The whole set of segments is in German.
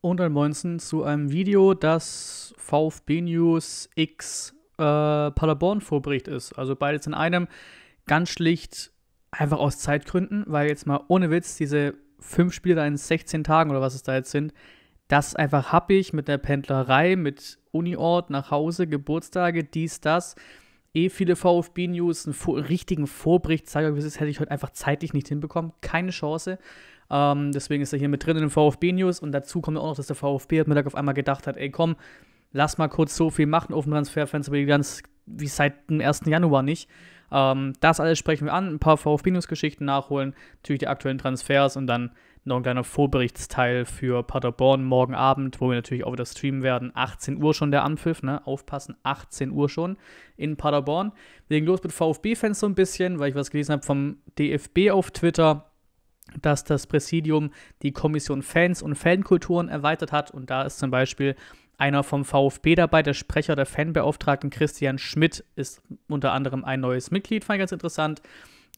und dann Moinsen zu einem Video, das VfB News X äh, Paderborn vorbericht ist. Also beides in einem. Ganz schlicht einfach aus Zeitgründen, weil jetzt mal ohne Witz diese fünf Spiele da in 16 Tagen oder was es da jetzt sind, das einfach einfach ich mit der Pendlerei, mit Uniort, nach Hause, Geburtstage, dies, das. Eh viele VfB-News, einen richtigen Vorbericht, sage ich, hätte ich heute einfach zeitlich nicht hinbekommen. Keine Chance. Ähm, deswegen ist er hier mit drin in den VfB-News. Und dazu kommt auch noch, dass der VfB am Mittag auf einmal gedacht hat, ey komm, lass mal kurz so viel machen auf dem Transferfenster wie, ganz, wie seit dem 1. Januar nicht. Ähm, das alles sprechen wir an, ein paar VfB-News-Geschichten nachholen, natürlich die aktuellen Transfers und dann noch ein kleiner Vorberichtsteil für Paderborn morgen Abend, wo wir natürlich auch wieder streamen werden. 18 Uhr schon der Anpfiff, ne? Aufpassen, 18 Uhr schon in Paderborn. Wir legen los mit VfB-Fans so ein bisschen, weil ich was gelesen habe vom DFB auf Twitter dass das Präsidium die Kommission Fans und Fankulturen erweitert hat. Und da ist zum Beispiel einer vom VfB dabei, der Sprecher der Fanbeauftragten Christian Schmidt ist unter anderem ein neues Mitglied, fand ich ganz interessant.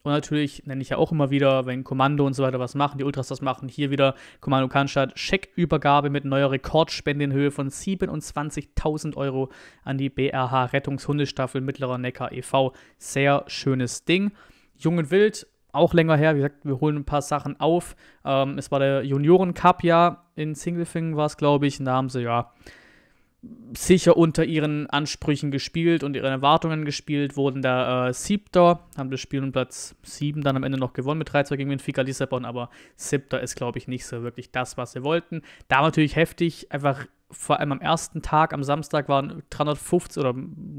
Und natürlich nenne ich ja auch immer wieder, wenn Kommando und so weiter was machen, die Ultras das machen, hier wieder Kommando Kahnstadt, Scheckübergabe mit neuer Rekordspende in Höhe von 27.000 Euro an die BRH Rettungshundestaffel Mittlerer Neckar e.V. Sehr schönes Ding. Jung und Wild auch länger her. Wie gesagt, wir holen ein paar Sachen auf. Ähm, es war der Junioren Cup ja in Singlefingen war es, glaube ich. Und da haben sie ja sicher unter ihren Ansprüchen gespielt und ihren Erwartungen gespielt, wurden da äh, Siebter, haben das Spiel um Platz 7 dann am Ende noch gewonnen mit 3-2 gegen den Fika Lissabon, aber Siebter ist, glaube ich, nicht so wirklich das, was sie wollten. Da natürlich heftig, einfach vor allem am ersten Tag, am Samstag, waren 350 oder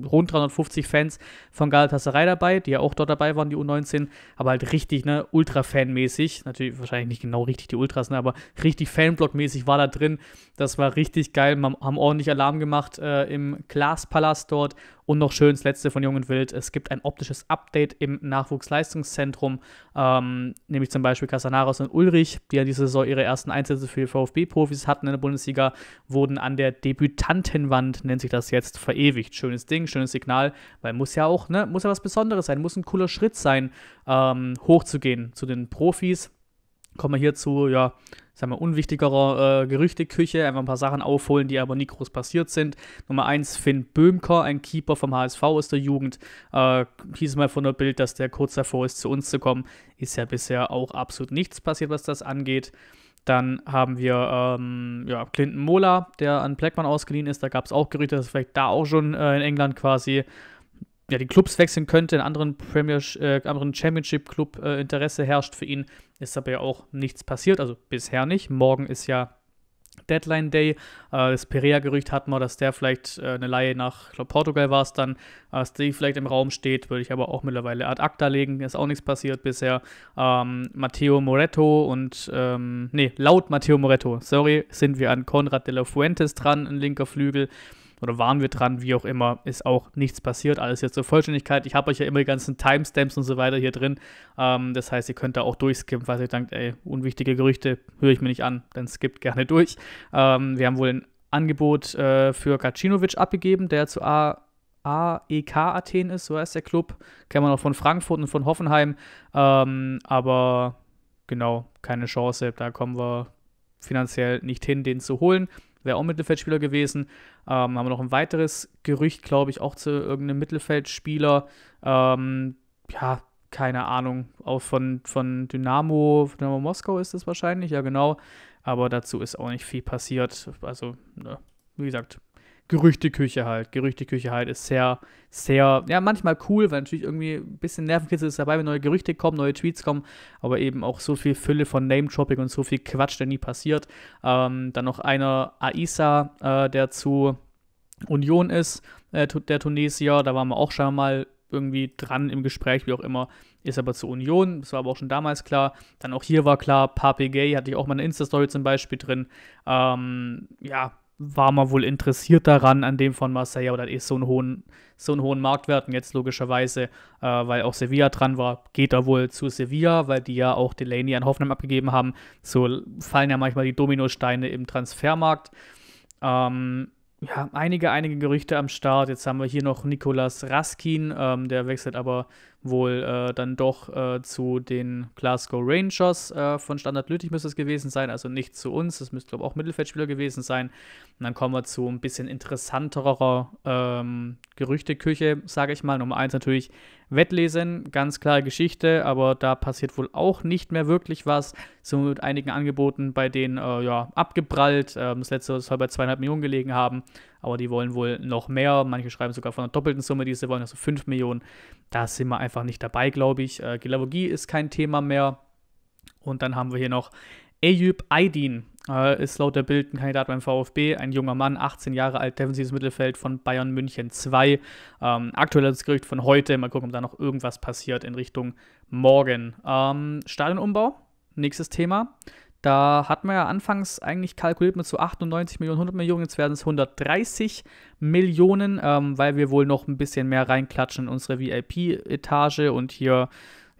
rund 350 Fans von Galatasaray dabei, die ja auch dort dabei waren, die U19, aber halt richtig, ne, Ultra-Fan-mäßig, natürlich wahrscheinlich nicht genau richtig die Ultras, ne, aber richtig Fanblock-mäßig war da drin. Das war richtig geil, Man, haben ordentlich Alarm gemacht äh, im Glaspalast dort und noch schön, das letzte von Jung und Wild, es gibt ein optisches Update im Nachwuchsleistungszentrum, ähm, nämlich zum Beispiel Casanaros und Ulrich, die ja diese Saison ihre ersten Einsätze für VfB-Profis hatten in der Bundesliga, wurden an der Debütantenwand, nennt sich das jetzt, verewigt. Schönes Ding, schönes Signal, weil muss ja auch, ne, muss ja was Besonderes sein, muss ein cooler Schritt sein, ähm, hochzugehen zu den Profis Kommen wir hier zu, ja, sagen wir, unwichtigerer äh, Gerüchteküche. Einfach ein paar Sachen aufholen, die aber nie groß passiert sind. Nummer 1, Finn Böhmker, ein Keeper vom HSV aus der Jugend. Äh, hieß mal von der Bild, dass der kurz davor ist, zu uns zu kommen. Ist ja bisher auch absolut nichts passiert, was das angeht. Dann haben wir ähm, ja, Clinton Mola, der an Blackman ausgeliehen ist. Da gab es auch Gerüchte, dass vielleicht da auch schon äh, in England quasi ja, die Clubs wechseln könnte, einen anderen, Premier, äh, anderen Championship-Club äh, Interesse herrscht für ihn, ist aber ja auch nichts passiert, also bisher nicht. Morgen ist ja Deadline Day. Äh, das Perea-Gerücht hat man, dass der vielleicht äh, eine Laie nach glaub, Portugal war es dann, äh, dass die vielleicht im Raum steht, würde ich aber auch mittlerweile ad acta legen. Ist auch nichts passiert bisher. Ähm, Matteo Moretto und, ähm, nee, laut Matteo Moretto, sorry, sind wir an Conrad de la Fuentes dran, ein linker Flügel oder waren wir dran, wie auch immer, ist auch nichts passiert. Alles jetzt zur Vollständigkeit. Ich habe euch ja immer die ganzen Timestamps und so weiter hier drin. Ähm, das heißt, ihr könnt da auch durchskippen, falls ihr denkt, ey, unwichtige Gerüchte höre ich mir nicht an, dann skippt gerne durch. Ähm, wir haben wohl ein Angebot äh, für Kacinovic abgegeben, der zu A AEK Athen ist, so heißt der Club. Kennen wir noch von Frankfurt und von Hoffenheim. Ähm, aber genau, keine Chance. Da kommen wir finanziell nicht hin, den zu holen wäre auch Mittelfeldspieler gewesen. Ähm, haben wir noch ein weiteres Gerücht, glaube ich, auch zu irgendeinem Mittelfeldspieler. Ähm, ja, keine Ahnung, auch von, von Dynamo, Dynamo Moskau ist es wahrscheinlich, ja genau. Aber dazu ist auch nicht viel passiert. Also, ne, wie gesagt, Gerüchteküche halt. Gerüchteküche halt ist sehr, sehr, ja, manchmal cool, weil natürlich irgendwie ein bisschen Nervenkitzel ist dabei, wenn neue Gerüchte kommen, neue Tweets kommen, aber eben auch so viel Fülle von Name-Dropping und so viel Quatsch, der nie passiert. Ähm, dann noch einer Aisa, äh, der zu Union ist, äh, der Tunesier, da waren wir auch schon mal irgendwie dran im Gespräch, wie auch immer, ist aber zu Union, das war aber auch schon damals klar. Dann auch hier war klar, Pape Gay hatte ich auch mal eine Insta-Story zum Beispiel drin. Ähm, ja, war man wohl interessiert daran, an dem von Marseille, aber das ist so einen hohen, so einen hohen Marktwert. Und jetzt logischerweise, äh, weil auch Sevilla dran war, geht er wohl zu Sevilla, weil die ja auch Delaney an Hoffenheim abgegeben haben. So fallen ja manchmal die Dominosteine im Transfermarkt. Ähm, ja, einige, einige Gerüchte am Start. Jetzt haben wir hier noch Nikolas Raskin, ähm, der wechselt aber wohl äh, dann doch äh, zu den Glasgow Rangers äh, von Standard Lüttich müsste es gewesen sein, also nicht zu uns. Das müsste, glaube ich, auch Mittelfeldspieler gewesen sein. Und dann kommen wir zu ein bisschen interessanterer ähm, Gerüchteküche, sage ich mal. Nummer eins natürlich Wettlesen, ganz klare Geschichte, aber da passiert wohl auch nicht mehr wirklich was. Sind mit einigen Angeboten bei denen äh, ja, abgeprallt. Ähm, das letzte soll bei zweieinhalb Millionen gelegen haben aber die wollen wohl noch mehr. Manche schreiben sogar von einer doppelten Summe, die sie wollen, also 5 Millionen. Da sind wir einfach nicht dabei, glaube ich. Äh, Gelavogie ist kein Thema mehr. Und dann haben wir hier noch Eyüp Aydin, äh, ist laut der Bild ein Kandidat beim VfB, ein junger Mann, 18 Jahre alt, defensives Mittelfeld von Bayern München 2. Ähm, aktuelles Gerücht von heute, mal gucken, ob da noch irgendwas passiert in Richtung morgen. Ähm, Stadionumbau, nächstes Thema. Da hat man ja anfangs eigentlich kalkuliert mit so 98 Millionen, 100 Millionen, jetzt werden es 130 Millionen, ähm, weil wir wohl noch ein bisschen mehr reinklatschen in unsere VIP-Etage und hier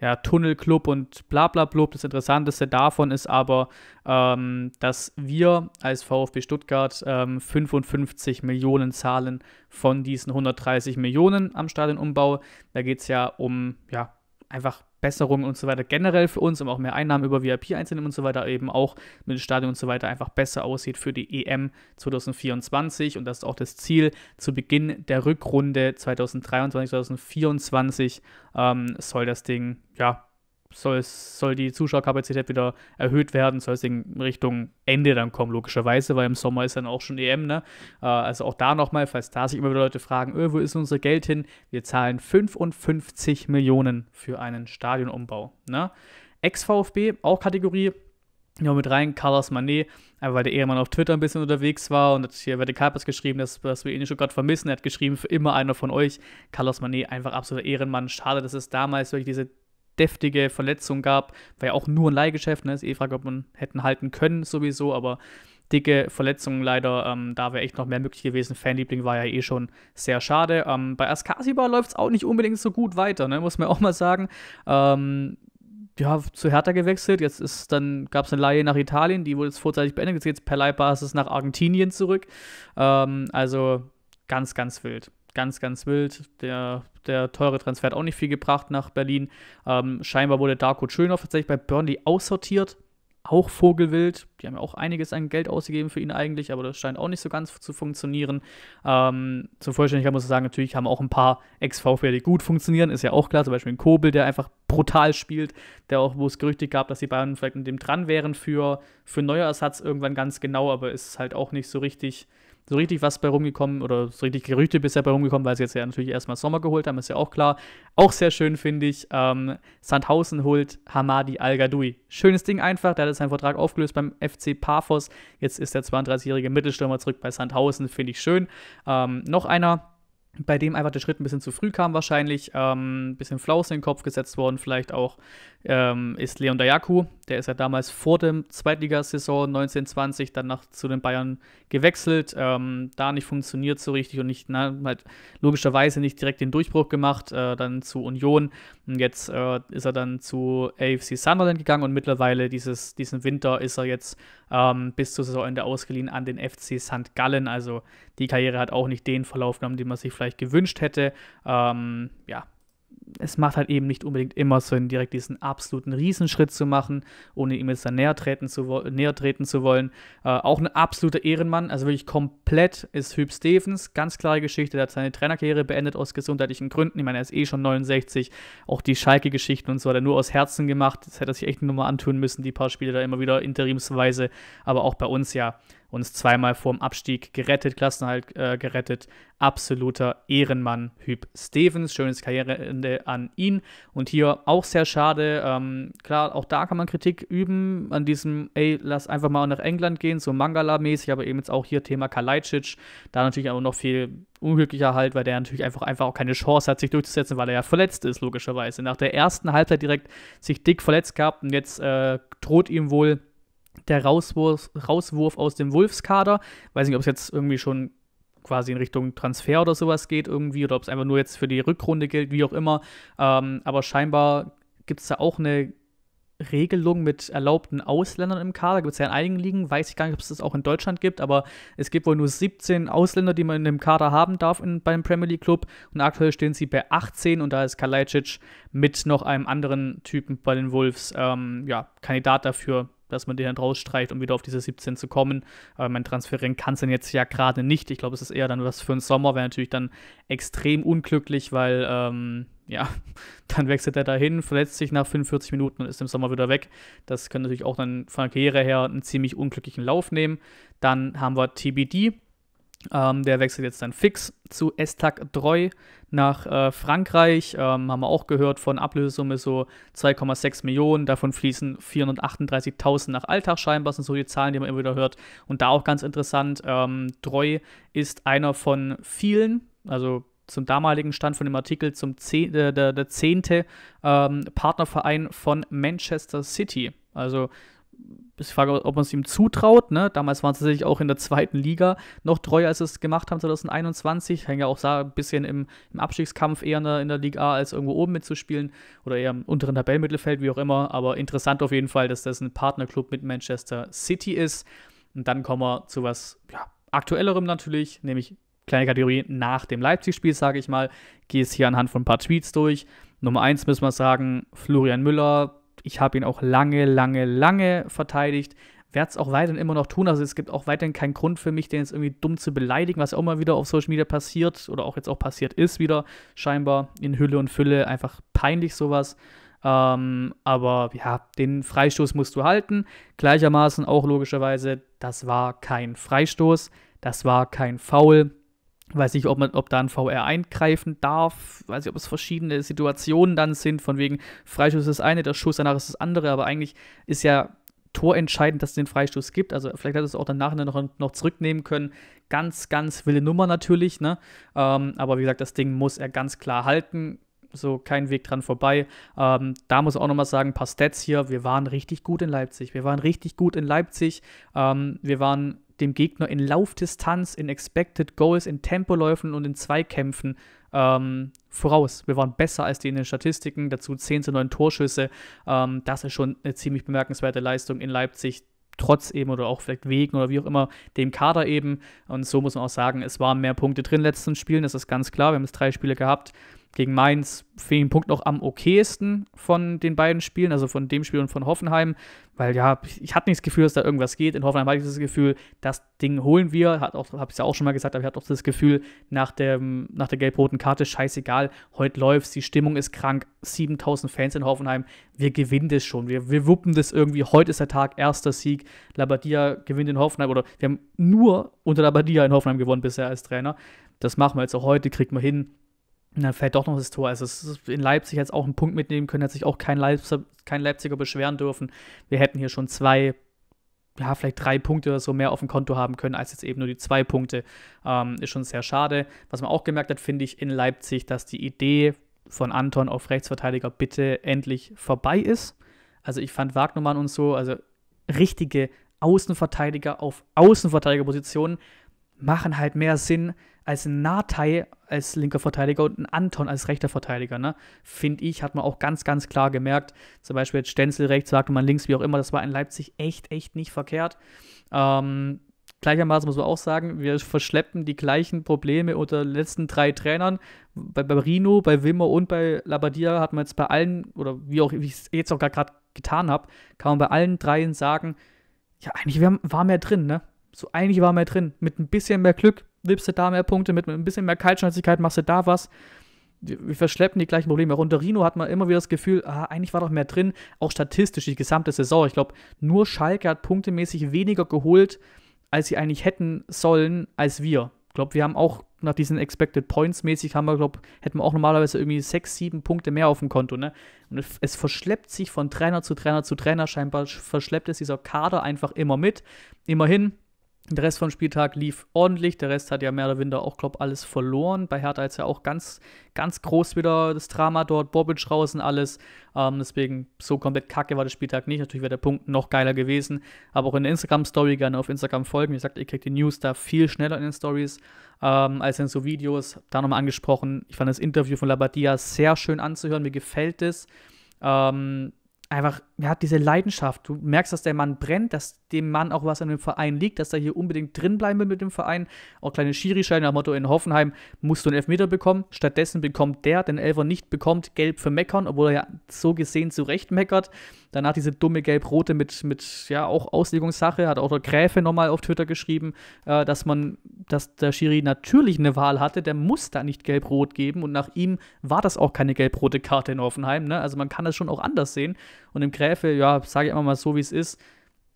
ja, Tunnelclub und bla bla blub. Das Interessanteste davon ist aber, ähm, dass wir als VfB Stuttgart ähm, 55 Millionen zahlen von diesen 130 Millionen am Stadionumbau. Da geht es ja um ja, einfach Besserungen und so weiter generell für uns, um auch mehr Einnahmen über VIP einzunehmen und so weiter, eben auch mit dem Stadion und so weiter einfach besser aussieht für die EM 2024 und das ist auch das Ziel zu Beginn der Rückrunde 2023, 2024 ähm, soll das Ding ja soll die Zuschauerkapazität wieder erhöht werden, soll es in Richtung Ende dann kommen, logischerweise, weil im Sommer ist dann auch schon EM, ne? Äh, also auch da nochmal, falls da sich immer wieder Leute fragen, öh, wo ist unser Geld hin? Wir zahlen 55 Millionen für einen Stadionumbau, ne? Ex-VfB, auch Kategorie, ja, mit rein, Carlos Manet, einfach äh, weil der Ehemann auf Twitter ein bisschen unterwegs war und hat hier bei Kalpers geschrieben, dass, dass wir ihn schon gerade vermissen. Er hat geschrieben, für immer einer von euch. Carlos Manet, einfach absoluter Ehrenmann. Schade, dass es damals wirklich diese deftige Verletzung gab. War ja auch nur ein Leihgeschäft, ne? Ist eh die Frage, ob man hätten halten können sowieso, aber dicke Verletzungen leider. Ähm, da wäre echt noch mehr möglich gewesen. Fanliebling war ja eh schon sehr schade. Ähm, bei Askasiba läuft es auch nicht unbedingt so gut weiter, ne? muss man auch mal sagen. Ähm, ja, zu Hertha gewechselt. Jetzt ist dann gab es eine Laie nach Italien, die wurde jetzt vorzeitig beendet. Jetzt geht es per Leihbasis nach Argentinien zurück. Ähm, also ganz, ganz wild ganz, ganz wild. Der, der teure Transfer hat auch nicht viel gebracht nach Berlin. Ähm, scheinbar wurde Darko Schönhoff tatsächlich bei Burnley aussortiert. Auch Vogelwild. Die haben ja auch einiges an Geld ausgegeben für ihn eigentlich, aber das scheint auch nicht so ganz zu funktionieren. Ähm, zur Vollständigkeit muss ich sagen, natürlich haben auch ein paar Ex-VfL, die gut funktionieren. Ist ja auch klar. Zum Beispiel ein Kobel, der einfach brutal spielt, der auch, wo es Gerüchte gab, dass die Bayern vielleicht in dem dran wären für, für Neuersatz irgendwann ganz genau, aber ist halt auch nicht so richtig, so richtig was bei rumgekommen oder so richtig Gerüchte bisher bei rumgekommen, weil sie jetzt ja natürlich erstmal Sommer geholt haben, ist ja auch klar. Auch sehr schön finde ich, ähm, Sandhausen holt Hamadi Al-Gadoui. Schönes Ding einfach, der hat seinen Vertrag aufgelöst beim FC Paphos. Jetzt ist der 32-jährige Mittelstürmer zurück bei Sandhausen, finde ich schön. Ähm, noch einer, bei dem einfach der Schritt ein bisschen zu früh kam wahrscheinlich, ein ähm, bisschen Flaus in den Kopf gesetzt worden vielleicht auch, ähm, ist Leon Dayaku, der ist ja damals vor der Zweitligasaison 1920 dann nach zu den Bayern gewechselt, ähm, da nicht funktioniert so richtig und nicht, na, halt logischerweise nicht direkt den Durchbruch gemacht, äh, dann zu Union und jetzt äh, ist er dann zu AFC Sunderland gegangen und mittlerweile dieses, diesen Winter ist er jetzt ähm, bis zur Saisonende ausgeliehen an den FC St. Gallen. Also die Karriere hat auch nicht den Verlauf genommen, den man sich vielleicht gewünscht hätte. Ähm, ja, es macht halt eben nicht unbedingt immer Sinn, direkt diesen absoluten Riesenschritt zu machen, ohne ihm jetzt dann näher treten zu, näher treten zu wollen. Äh, auch ein absoluter Ehrenmann, also wirklich komplett ist Hüb Stevens. Ganz klare Geschichte, der hat seine Trainerkarriere beendet aus gesundheitlichen Gründen. Ich meine, er ist eh schon 69. Auch die Schalke-Geschichten und so hat er nur aus Herzen gemacht. Das hätte er sich echt nur mal antun müssen, die paar Spiele da immer wieder interimsweise. Aber auch bei uns ja uns zweimal vorm Abstieg gerettet, Klassenhalt äh, gerettet. Absoluter Ehrenmann Hüb Stevens. Schönes Karriereende an ihn. Und hier auch sehr schade. Ähm, klar, auch da kann man Kritik üben an diesem, ey, lass einfach mal nach England gehen, so Mangala-mäßig, aber eben jetzt auch hier Thema Kalajdzic. Da natürlich auch noch viel unglücklicher halt, weil der natürlich einfach, einfach auch keine Chance hat, sich durchzusetzen, weil er ja verletzt ist, logischerweise. Nach der ersten Halbzeit direkt sich dick verletzt gehabt und jetzt äh, droht ihm wohl der Rauswurf, Rauswurf aus dem Wolfskader. Weiß nicht, ob es jetzt irgendwie schon quasi in Richtung Transfer oder sowas geht irgendwie oder ob es einfach nur jetzt für die Rückrunde gilt, wie auch immer. Ähm, aber scheinbar gibt es da auch eine Regelung mit erlaubten Ausländern im Kader. Gibt es ja in einigen Ligen, weiß ich gar nicht, ob es das auch in Deutschland gibt, aber es gibt wohl nur 17 Ausländer, die man in dem Kader haben darf in, beim Premier League Club und aktuell stehen sie bei 18 und da ist Kalajdzic mit noch einem anderen Typen bei den Wolves ähm, ja, Kandidat dafür, dass man den dann rausstreicht, um wieder auf diese 17 zu kommen. Aber mein Transferieren kann es dann jetzt ja gerade nicht. Ich glaube, es ist eher dann was für einen Sommer, wäre natürlich dann extrem unglücklich, weil ähm, ja, dann wechselt er dahin, verletzt sich nach 45 Minuten und ist im Sommer wieder weg. Das könnte natürlich auch dann von der Karriere her einen ziemlich unglücklichen Lauf nehmen. Dann haben wir TBD, ähm, der wechselt jetzt dann fix zu Estac Dreu nach äh, Frankreich. Ähm, haben wir auch gehört von Ablösesumme so 2,6 Millionen. Davon fließen 438.000 nach Alltag scheinbar. Das sind so die Zahlen, die man immer wieder hört. Und da auch ganz interessant, ähm, Dreu ist einer von vielen, also zum damaligen Stand von dem Artikel zum zehn, äh, der, der zehnte ähm, Partnerverein von Manchester City. Also ist die Frage, ob man es ihm zutraut. Ne? Damals waren sie tatsächlich auch in der zweiten Liga noch treuer, als sie es gemacht haben 2021. Hängen ja auch ein bisschen im, im Abstiegskampf eher in der, in der, Liga A, als irgendwo oben mitzuspielen oder eher im unteren Tabellenmittelfeld, wie auch immer. Aber interessant auf jeden Fall, dass das ein Partnerclub mit Manchester City ist. Und dann kommen wir zu was ja, aktuellerem natürlich, nämlich kleine Kategorie nach dem Leipzig-Spiel, sage ich mal. Gehe es hier anhand von ein paar Tweets durch. Nummer eins müssen wir sagen, Florian Müller ich habe ihn auch lange, lange, lange verteidigt. Werde es auch weiterhin immer noch tun. Also es gibt auch weiterhin keinen Grund für mich, den jetzt irgendwie dumm zu beleidigen, was auch immer wieder auf Social Media passiert oder auch jetzt auch passiert ist, wieder scheinbar in Hülle und Fülle. Einfach peinlich sowas. Ähm, aber ja, den Freistoß musst du halten. Gleichermaßen auch logischerweise, das war kein Freistoß, das war kein Foul. Weiß nicht, ob, man, ob da ein VR eingreifen darf. Weiß nicht, ob es verschiedene Situationen dann sind, von wegen Freistoß ist das eine, der Schuss danach ist das andere. Aber eigentlich ist ja torentscheidend, dass es den Freistoß gibt. Also vielleicht hat es auch danach noch, noch zurücknehmen können. Ganz, ganz wilde Nummer natürlich. Ne? Ähm, aber wie gesagt, das Ding muss er ganz klar halten so kein Weg dran vorbei. Ähm, da muss ich auch nochmal sagen, ein paar Stats hier. Wir waren richtig gut in Leipzig. Wir waren richtig gut in Leipzig. Ähm, wir waren dem Gegner in Laufdistanz, in Expected Goals, in Tempoläufen und in Zweikämpfen ähm, voraus. Wir waren besser als die in den Statistiken, dazu 10 zu 9 Torschüsse. Ähm, das ist schon eine ziemlich bemerkenswerte Leistung in Leipzig, trotz eben oder auch vielleicht wegen oder wie auch immer dem Kader eben. Und so muss man auch sagen, es waren mehr Punkte drin in den letzten Spielen, das ist ganz klar. Wir haben es drei Spiele gehabt. Gegen Mainz fehlen Punkt noch am okayesten von den beiden Spielen, also von dem Spiel und von Hoffenheim, weil ja, ich hatte nicht das Gefühl, dass da irgendwas geht. In Hoffenheim hatte ich das Gefühl, das Ding holen wir. habe ich es ja auch schon mal gesagt, aber ich hatte auch das Gefühl, nach, dem, nach der gelb-roten Karte, scheißegal, heute läuft's, die Stimmung ist krank, 7000 Fans in Hoffenheim, wir gewinnen das schon, wir, wir wuppen das irgendwie, heute ist der Tag, erster Sieg, Labadia gewinnt in Hoffenheim oder wir haben nur unter Labadia in Hoffenheim gewonnen bisher als Trainer. Das machen wir jetzt auch heute, kriegt man hin und dann fällt doch noch das Tor. Also es ist in Leipzig jetzt auch einen Punkt mitnehmen können, hat sich auch kein Leipziger, kein Leipziger beschweren dürfen. Wir hätten hier schon zwei, ja, vielleicht drei Punkte oder so mehr auf dem Konto haben können, als jetzt eben nur die zwei Punkte. Ähm, ist schon sehr schade. Was man auch gemerkt hat, finde ich, in Leipzig, dass die Idee von Anton auf Rechtsverteidiger bitte endlich vorbei ist. Also ich fand Wagnermann und so, also richtige Außenverteidiger auf Außenverteidigerpositionen machen halt mehr Sinn als ein Natei als linker Verteidiger und ein Anton als rechter Verteidiger. Ne? Finde ich, hat man auch ganz, ganz klar gemerkt. Zum Beispiel jetzt Stenzel rechts, sagte man links, wie auch immer. Das war in Leipzig echt, echt nicht verkehrt. Ähm, gleichermaßen muss man auch sagen, wir verschleppen die gleichen Probleme unter den letzten drei Trainern. Bei, bei Rino, bei Wimmer und bei Labadia hat man jetzt bei allen, oder wie auch wie ich es jetzt auch gerade getan habe, kann man bei allen dreien sagen, ja, eigentlich war mehr drin, ne? so eigentlich war mehr drin. Mit ein bisschen mehr Glück nimmst du da mehr Punkte, mit, ein bisschen mehr Kaltschnäuzigkeit machst du da was. Wir verschleppen die gleichen Probleme. Runter Rino hat man immer wieder das Gefühl, ah, eigentlich war doch mehr drin, auch statistisch die gesamte Saison. Ich glaube, nur Schalke hat punktemäßig weniger geholt, als sie eigentlich hätten sollen, als wir. Ich glaube, wir haben auch nach diesen Expected Points mäßig, haben wir, glaube hätten wir auch normalerweise irgendwie sechs, sieben Punkte mehr auf dem Konto. Ne? Und es verschleppt sich von Trainer zu Trainer zu Trainer. Scheinbar verschleppt es dieser Kader einfach immer mit. Immerhin, der Rest vom Spieltag lief ordentlich. Der Rest hat ja mehr oder weniger auch, glaube ich, alles verloren. Bei Hertha ist ja auch ganz, ganz groß wieder das Drama dort. Bobic raus und alles. Ähm, deswegen, so komplett kacke war der Spieltag nicht. Natürlich wäre der Punkt noch geiler gewesen. Aber auch in der Instagram-Story gerne auf Instagram folgen. Wie gesagt, ihr kriegt die News da viel schneller in den Stories ähm, als in so Videos. Da nochmal angesprochen. Ich fand das Interview von Labadia sehr schön anzuhören. Mir gefällt es. Ähm, einfach er hat diese Leidenschaft. Du merkst, dass der Mann brennt, dass dem Mann auch was an dem Verein liegt, dass er hier unbedingt drin bleiben will mit dem Verein. Auch kleine Schiri-Scheine nach Motto: In Hoffenheim musst du einen Elfmeter bekommen. Stattdessen bekommt der, den Elfer nicht bekommt, gelb für Meckern, obwohl er ja so gesehen zu Recht meckert. Danach diese dumme Gelb-Rote mit, mit, ja, auch Auslegungssache. Hat auch der Gräfe nochmal auf Twitter geschrieben, äh, dass man, dass der Schiri natürlich eine Wahl hatte. Der muss da nicht Gelb-Rot geben und nach ihm war das auch keine Gelb-Rote Karte in Hoffenheim. Ne? Also man kann das schon auch anders sehen. Und im Gräfe Gräfe, ja, sage ich immer mal so, wie es ist,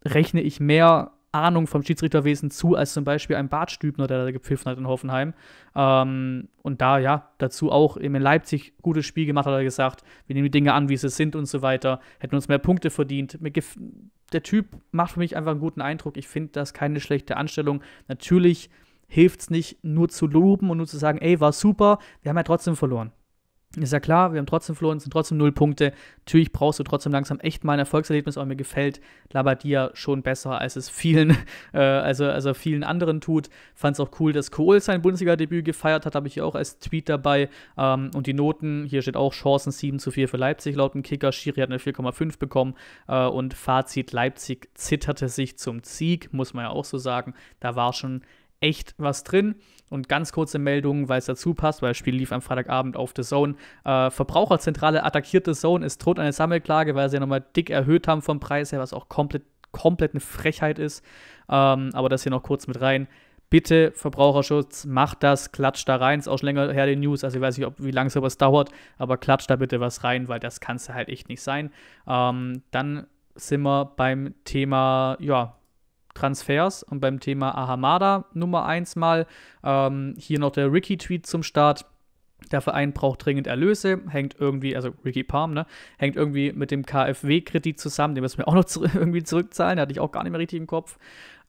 rechne ich mehr Ahnung vom Schiedsrichterwesen zu, als zum Beispiel ein Bartstübner, der da gepfiffen hat in Hoffenheim. Ähm, und da, ja, dazu auch eben in Leipzig gutes Spiel gemacht, hat er gesagt, wir nehmen die Dinge an, wie sie sind und so weiter, hätten uns mehr Punkte verdient. Der Typ macht für mich einfach einen guten Eindruck. Ich finde das keine schlechte Anstellung. Natürlich hilft es nicht, nur zu loben und nur zu sagen, ey, war super, wir haben ja trotzdem verloren. Ist ja klar, wir haben trotzdem verloren, sind trotzdem null Punkte. Natürlich brauchst du trotzdem langsam echt mal ein Erfolgserlebnis, aber mir gefällt Labadia schon besser, als es vielen, äh, also, also vielen anderen tut. Fand es auch cool, dass Kohl sein Bundesliga-Debüt gefeiert hat, habe ich hier auch als Tweet dabei. Ähm, und die Noten, hier steht auch Chancen 7 zu 4 für Leipzig laut dem Kicker. Schiri hat eine 4,5 bekommen. Äh, und Fazit, Leipzig zitterte sich zum Sieg, muss man ja auch so sagen. Da war schon echt was drin. Und ganz kurze Meldung, weil es dazu passt, weil das Spiel lief am Freitagabend auf The Zone. Äh, Verbraucherzentrale attackiert The Zone, ist droht eine Sammelklage, weil sie ja nochmal dick erhöht haben vom Preis her, was auch komplett, komplett eine Frechheit ist. Ähm, aber das hier noch kurz mit rein. Bitte, Verbraucherschutz, macht das, klatscht da rein. Ist auch schon länger her die News, also ich weiß nicht, ob, wie lange sowas dauert, aber klatscht da bitte was rein, weil das kann es halt echt nicht sein. Ähm, dann sind wir beim Thema, ja, Transfers und beim Thema Ahamada Nummer 1 mal. Ähm, hier noch der Ricky-Tweet zum Start. Der Verein braucht dringend Erlöse, hängt irgendwie, also Ricky Palm, ne, hängt irgendwie mit dem KfW-Kredit zusammen, den müssen wir auch noch zu, irgendwie zurückzahlen, den hatte ich auch gar nicht mehr richtig im Kopf.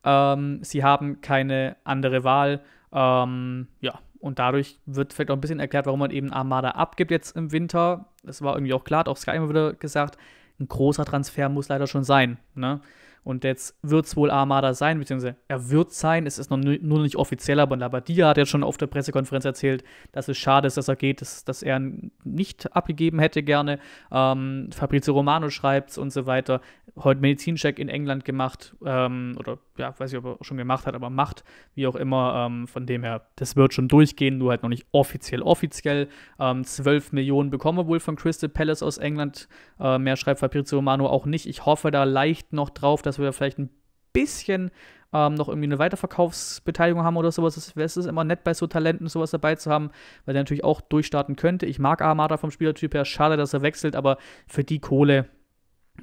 Ähm, sie haben keine andere Wahl. Ähm, ja, und dadurch wird vielleicht auch ein bisschen erklärt, warum man eben Armada abgibt jetzt im Winter. Das war irgendwie auch klar, hat auch Sky immer wieder gesagt, ein großer Transfer muss leider schon sein. Ne? Und jetzt wird es wohl Armada sein, beziehungsweise er wird sein. Es ist noch nur nicht offiziell, aber Labadia hat ja schon auf der Pressekonferenz erzählt, dass es schade ist, dass er geht, dass, dass er nicht abgegeben hätte gerne. Ähm, Fabrizio Romano schreibt und so weiter. Heute Medizincheck in England gemacht ähm, oder ja, weiß ich, ob er schon gemacht hat, aber macht, wie auch immer. Ähm, von dem her, das wird schon durchgehen, nur halt noch nicht offiziell. Offiziell ähm, 12 Millionen bekommen wir wohl von Crystal Palace aus England. Äh, mehr schreibt Fabrizio Romano auch nicht. Ich hoffe da leicht noch drauf, dass dass wir da vielleicht ein bisschen ähm, noch irgendwie eine Weiterverkaufsbeteiligung haben oder sowas. Es ist immer nett, bei so Talenten sowas dabei zu haben, weil der natürlich auch durchstarten könnte. Ich mag Armada vom Spielertyp her. Schade, dass er wechselt, aber für die Kohle,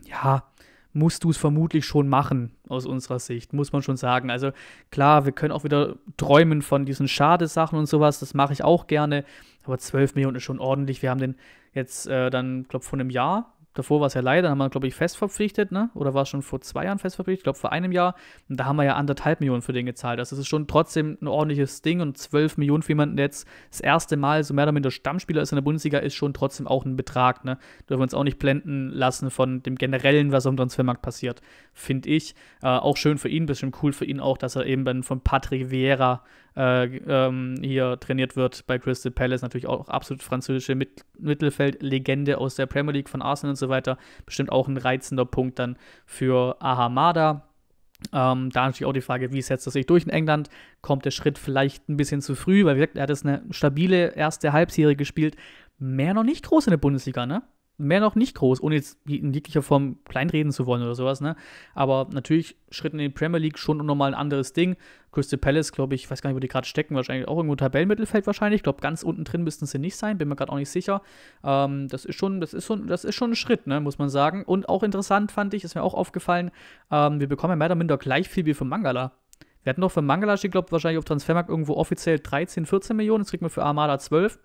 ja, musst du es vermutlich schon machen, aus unserer Sicht, muss man schon sagen. Also klar, wir können auch wieder träumen von diesen Schadesachen und sowas, das mache ich auch gerne, aber 12 Millionen ist schon ordentlich. Wir haben den jetzt äh, dann, glaube von einem Jahr Davor war es ja leider, haben wir, glaube ich, fest verpflichtet, ne? Oder war es schon vor zwei Jahren fest verpflichtet? Ich glaube, vor einem Jahr. Und da haben wir ja anderthalb Millionen für den gezahlt. Also, Das ist schon trotzdem ein ordentliches Ding. Und zwölf Millionen für jemanden, der jetzt das erste Mal so mehr oder weniger Stammspieler ist in der Bundesliga, ist schon trotzdem auch ein Betrag, ne? Dürfen wir uns auch nicht blenden lassen von dem generellen, was am Transfermarkt passiert, finde ich. Äh, auch schön für ihn, bisschen cool für ihn auch, dass er eben dann von Patrick Vieira äh, ähm, hier trainiert wird bei Crystal Palace, natürlich auch absolut französische Mit Mittelfeldlegende aus der Premier League von Arsenal und so weiter. Bestimmt auch ein reizender Punkt dann für Ahamada. Ähm, da natürlich auch die Frage, wie setzt er sich durch in England? Kommt der Schritt vielleicht ein bisschen zu früh? Weil, wie gesagt, er hat jetzt eine stabile erste Halbserie gespielt. Mehr noch nicht groß in der Bundesliga, ne? mehr noch nicht groß, ohne jetzt in jeglicher Form kleinreden zu wollen oder sowas, ne? Aber natürlich Schritt in die Premier League schon nochmal ein anderes Ding. Crystal Palace, glaube ich, weiß gar nicht, wo die gerade stecken, wahrscheinlich auch irgendwo Tabellenmittelfeld wahrscheinlich. Ich glaube, ganz unten drin müssten sie nicht sein, bin mir gerade auch nicht sicher. Ähm, das ist schon, das ist schon, das ist schon ein Schritt, ne, muss man sagen. Und auch interessant fand ich, ist mir auch aufgefallen, ähm, wir bekommen ja mehr oder minder gleich viel wie für Mangala. Wir hatten doch für Mangala, ich glaube, wahrscheinlich auf Transfermarkt irgendwo offiziell 13, 14 Millionen, jetzt kriegen wir für Armada 12.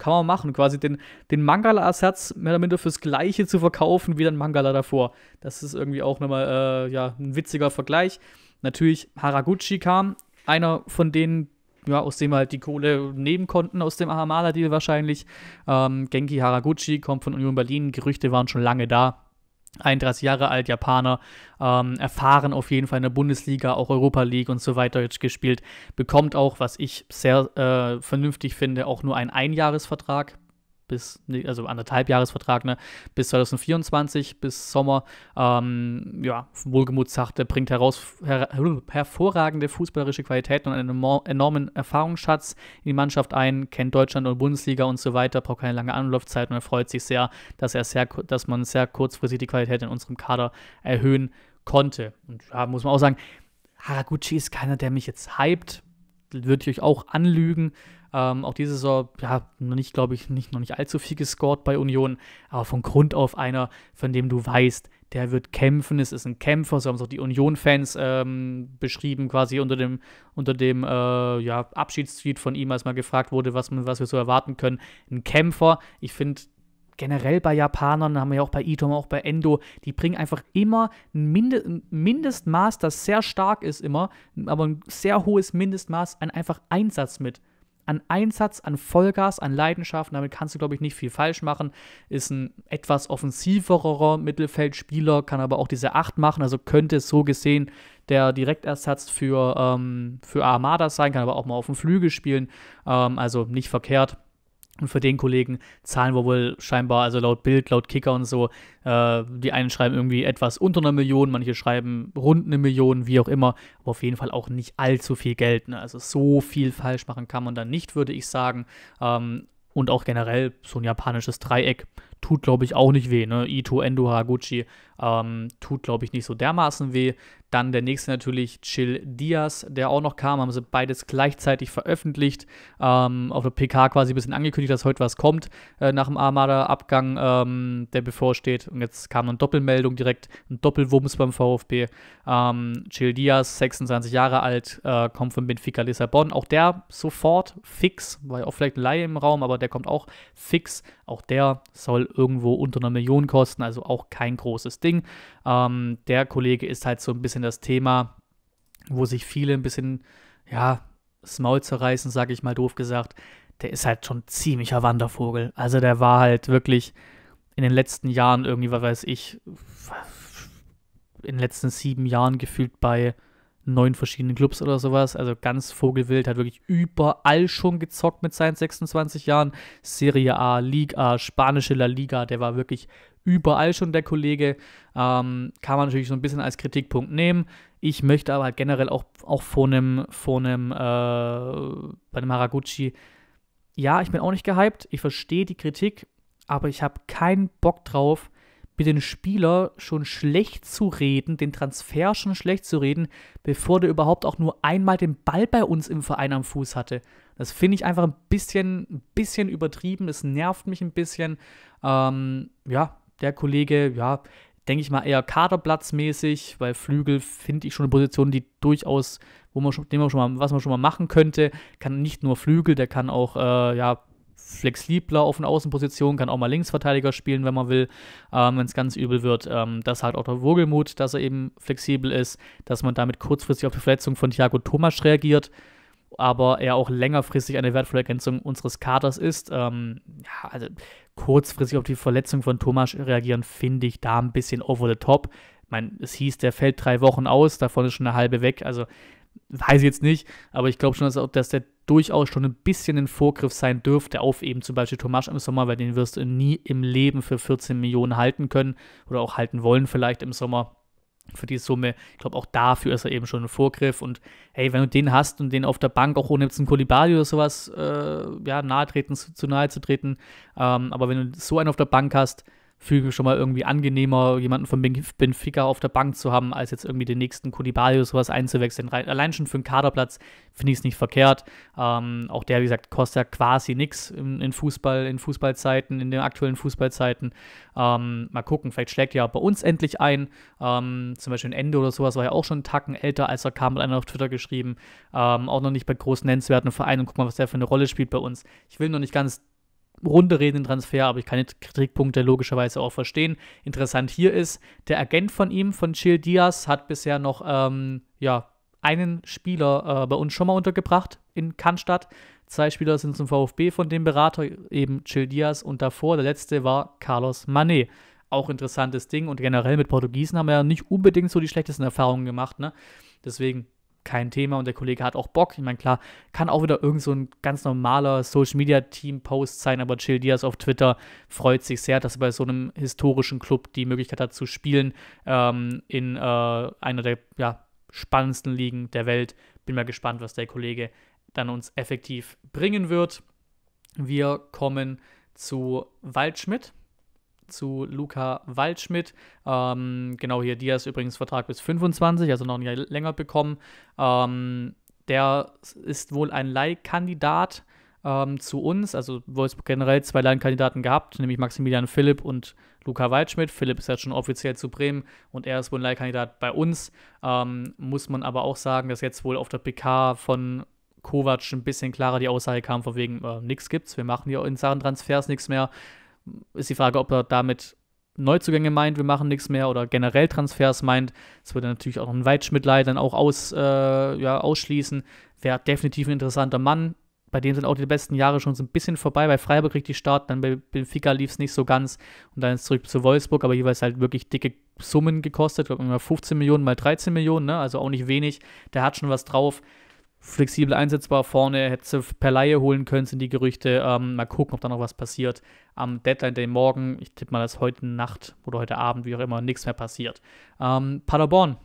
Kann man machen, quasi den, den Mangala-Ersatz mehr oder minder fürs Gleiche zu verkaufen wie den Mangala davor. Das ist irgendwie auch nochmal äh, ja, ein witziger Vergleich. Natürlich, Haraguchi kam, einer von denen, ja, aus dem halt die Kohle nehmen konnten, aus dem Ahamala-Deal wahrscheinlich. Ähm, Genki Haraguchi kommt von Union Berlin, Gerüchte waren schon lange da. 31 Jahre alt, Japaner, ähm, erfahren auf jeden Fall in der Bundesliga, auch Europa League und so weiter jetzt gespielt, bekommt auch, was ich sehr äh, vernünftig finde, auch nur einen Einjahresvertrag bis, ne, also anderthalb Jahresvertrag, ne, bis 2024, bis Sommer. Ähm, ja, Wohlgemut sagt, er bringt heraus, her, hervorragende fußballerische Qualitäten und einen enormen Erfahrungsschatz in die Mannschaft ein, kennt Deutschland und Bundesliga und so weiter, braucht keine lange Anlaufzeit und er freut sich sehr, dass er sehr, dass man sehr kurzfristig die Qualität in unserem Kader erhöhen konnte. Und da ja, muss man auch sagen, Haraguchi ist keiner, der mich jetzt hypt, würde ich euch auch anlügen. Ähm, auch diese Saison, ja, noch nicht, glaube ich, nicht, noch nicht allzu viel gescored bei Union, aber von Grund auf einer, von dem du weißt, der wird kämpfen, es ist ein Kämpfer, so haben es auch die Union-Fans ähm, beschrieben, quasi unter dem, unter dem äh, ja, Abschiedstweet von ihm, als mal gefragt wurde, was, was wir so erwarten können. Ein Kämpfer, ich finde, generell bei Japanern, haben wir ja auch bei Itom, auch bei Endo, die bringen einfach immer ein, Mindestmaß, das sehr stark ist immer, aber ein sehr hohes Mindestmaß an einfach Einsatz mit an Einsatz, an Vollgas, an Leidenschaft, damit kannst du, glaube ich, nicht viel falsch machen. Ist ein etwas offensiverer Mittelfeldspieler, kann aber auch diese 8 machen, also könnte so gesehen der Direktersatz für, ähm, für Armada sein, kann aber auch mal auf dem Flügel spielen, ähm, also nicht verkehrt. Und für den Kollegen zahlen wir wohl scheinbar, also laut Bild, laut Kicker und so, äh, die einen schreiben irgendwie etwas unter einer Million, manche schreiben rund eine Million, wie auch immer, aber auf jeden Fall auch nicht allzu viel Geld. Ne? Also so viel falsch machen kann man dann nicht, würde ich sagen. Ähm, und auch generell so ein japanisches Dreieck Tut, glaube ich, auch nicht weh. Ne? Ito, Endo, Haraguchi ähm, tut, glaube ich, nicht so dermaßen weh. Dann der nächste natürlich Chill Diaz, der auch noch kam. Haben sie beides gleichzeitig veröffentlicht. Ähm, auf der PK quasi ein bisschen angekündigt, dass heute was kommt äh, nach dem Armada-Abgang, ähm, der bevorsteht. Und jetzt kam eine Doppelmeldung direkt, ein Doppelwumms beim VfB. Ähm, Chill Diaz, 26 Jahre alt, äh, kommt von Benfica Lissabon. Auch der sofort fix, war ja auch vielleicht ein Laie im Raum, aber der kommt auch fix auch der soll irgendwo unter einer Million kosten, also auch kein großes Ding. Ähm, der Kollege ist halt so ein bisschen das Thema, wo sich viele ein bisschen, ja, das Maul zerreißen, sage ich mal doof gesagt. Der ist halt schon ein ziemlicher Wandervogel. Also der war halt wirklich in den letzten Jahren irgendwie, was weiß ich, in den letzten sieben Jahren gefühlt bei neun verschiedenen Clubs oder sowas. Also ganz vogelwild, hat wirklich überall schon gezockt mit seinen 26 Jahren. Serie A, Liga A, spanische La Liga, der war wirklich überall schon der Kollege. Ähm, kann man natürlich so ein bisschen als Kritikpunkt nehmen. Ich möchte aber halt generell auch, auch vor einem, vor einem, äh, bei einem Haraguchi, ja, ich bin auch nicht gehypt. Ich verstehe die Kritik, aber ich habe keinen Bock drauf, mit den Spieler schon schlecht zu reden, den Transfer schon schlecht zu reden, bevor der überhaupt auch nur einmal den Ball bei uns im Verein am Fuß hatte. Das finde ich einfach ein bisschen, ein bisschen übertrieben. Es nervt mich ein bisschen. Ähm, ja, der Kollege, ja, denke ich mal eher Kaderplatzmäßig, weil Flügel finde ich schon eine Position, die durchaus, wo man schon, man schon mal, was man schon mal machen könnte, kann nicht nur Flügel, der kann auch äh, ja flexibler auf den Außenpositionen, kann auch mal Linksverteidiger spielen, wenn man will, ähm, wenn es ganz übel wird. Ähm, das hat der Wogelmuth, dass er eben flexibel ist, dass man damit kurzfristig auf die Verletzung von Thiago Thomas reagiert, aber er auch längerfristig eine wertvolle Ergänzung unseres Kaders ist. Ähm, ja, also kurzfristig auf die Verletzung von Thomas reagieren, finde ich da ein bisschen over the top. Ich meine, es hieß, der fällt drei Wochen aus, davon ist schon eine halbe weg. Also weiß ich jetzt nicht, aber ich glaube schon, dass, dass der durchaus schon ein bisschen ein Vorgriff sein dürfte auf eben zum Beispiel Tomasch im Sommer, weil den wirst du nie im Leben für 14 Millionen halten können oder auch halten wollen vielleicht im Sommer für die Summe. Ich glaube, auch dafür ist er eben schon ein Vorgriff. Und hey, wenn du den hast und den auf der Bank auch ohne jetzt einen Kolibali oder sowas äh, ja, nahe treten, zu, zu nahe zu treten, ähm, aber wenn du so einen auf der Bank hast, fühle mich schon mal irgendwie angenehmer, jemanden von Benfica auf der Bank zu haben, als jetzt irgendwie den nächsten Koulibaly sowas einzuwechseln. Allein schon für einen Kaderplatz finde ich es nicht verkehrt. Ähm, auch der, wie gesagt, kostet ja quasi nichts in, in, Fußball, in Fußballzeiten, in den aktuellen Fußballzeiten. Ähm, mal gucken, vielleicht schlägt ja bei uns endlich ein. Ähm, zum Beispiel ein Ende oder sowas war ja auch schon einen Tacken älter, als er kam, hat einer auf Twitter geschrieben. Ähm, auch noch nicht bei großen nennenswerten Vereinen. Guck mal, was der für eine Rolle spielt bei uns. Ich will noch nicht ganz runde reden redenden Transfer, aber ich kann die Kritikpunkte logischerweise auch verstehen. Interessant hier ist, der Agent von ihm, von Chil Diaz, hat bisher noch ähm, ja, einen Spieler äh, bei uns schon mal untergebracht in Cannstatt. Zwei Spieler sind zum VfB von dem Berater, eben Chil Diaz und davor, der letzte war Carlos Manet. Auch interessantes Ding und generell mit Portugiesen haben wir ja nicht unbedingt so die schlechtesten Erfahrungen gemacht. Ne? Deswegen kein Thema und der Kollege hat auch Bock. Ich meine, klar, kann auch wieder irgend so ein ganz normaler Social Media Team Post sein, aber Chill Diaz auf Twitter freut sich sehr, dass er bei so einem historischen Club die Möglichkeit hat zu spielen ähm, in äh, einer der ja, spannendsten Ligen der Welt. Bin mal gespannt, was der Kollege dann uns effektiv bringen wird. Wir kommen zu Waldschmidt zu Luca Waldschmidt. Ähm, genau hier, Diaz übrigens Vertrag bis 25, also noch ein Jahr länger bekommen. Ähm, der ist wohl ein Leihkandidat ähm, zu uns. Also Wolfsburg generell zwei Leihkandidaten gehabt, nämlich Maximilian Philipp und Luca Waldschmidt. Philipp ist jetzt schon offiziell zu Bremen und er ist wohl ein Leihkandidat bei uns. Ähm, muss man aber auch sagen, dass jetzt wohl auf der PK von Kovac ein bisschen klarer die Aussage kam, von wegen, äh, nichts gibt's, wir machen hier in Sachen Transfers nichts mehr ist die Frage, ob er damit Neuzugänge meint, wir machen nichts mehr oder generell Transfers meint. Das würde natürlich auch einen Weitschmidlei dann auch aus, äh, ja, ausschließen. Wäre definitiv ein interessanter Mann. Bei dem sind auch die besten Jahre schon so ein bisschen vorbei. Bei Freiburg kriegt die Start, dann bei Benfica lief es nicht so ganz und dann ist zurück zu Wolfsburg, aber jeweils halt wirklich dicke Summen gekostet. Ich glaube, 15 Millionen mal 13 Millionen, ne? also auch nicht wenig. Der hat schon was drauf flexibel einsetzbar. Vorne hätte sie per Laie holen können, sind die Gerüchte. Ähm, mal gucken, ob da noch was passiert. Am Deadline Day morgen, ich tippe mal, dass heute Nacht oder heute Abend, wie auch immer, nichts mehr passiert. Ähm, Paderborn.